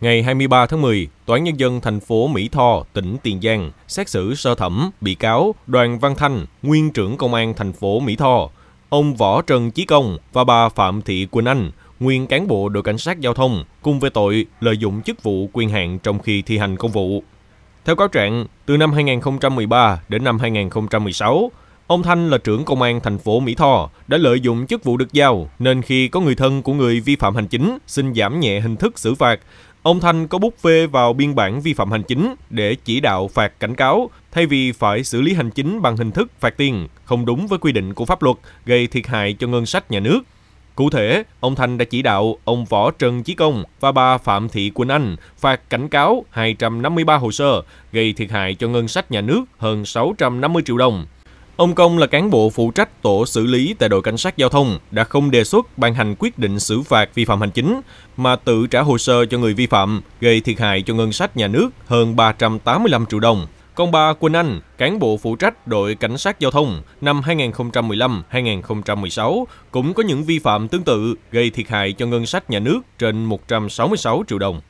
Ngày 23 tháng 10, Tòa án Nhân dân thành phố Mỹ Tho, tỉnh Tiền Giang xét xử sơ thẩm bị cáo Đoàn Văn Thanh, nguyên trưởng công an thành phố Mỹ Tho, ông Võ Trần Chí Công và bà Phạm Thị Quỳnh Anh, nguyên cán bộ đội cảnh sát giao thông cùng về tội lợi dụng chức vụ quyền hạn trong khi thi hành công vụ. Theo cáo trạng, từ năm 2013 đến năm 2016, ông Thanh là trưởng công an thành phố Mỹ Tho đã lợi dụng chức vụ được giao nên khi có người thân của người vi phạm hành chính xin giảm nhẹ hình thức xử phạt, Ông Thanh có bút phê vào biên bản vi phạm hành chính để chỉ đạo phạt cảnh cáo thay vì phải xử lý hành chính bằng hình thức phạt tiền không đúng với quy định của pháp luật gây thiệt hại cho ngân sách nhà nước. Cụ thể, ông Thanh đã chỉ đạo ông Võ Trần Chí Công và bà Phạm Thị Quỳnh Anh phạt cảnh cáo 253 hồ sơ gây thiệt hại cho ngân sách nhà nước hơn 650 triệu đồng. Ông Công là cán bộ phụ trách tổ xử lý tại đội cảnh sát giao thông đã không đề xuất ban hành quyết định xử phạt vi phạm hành chính mà tự trả hồ sơ cho người vi phạm, gây thiệt hại cho ngân sách nhà nước hơn 385 triệu đồng. Còn bà Quỳnh Anh, cán bộ phụ trách đội cảnh sát giao thông năm 2015-2016 cũng có những vi phạm tương tự gây thiệt hại cho ngân sách nhà nước trên 166 triệu đồng.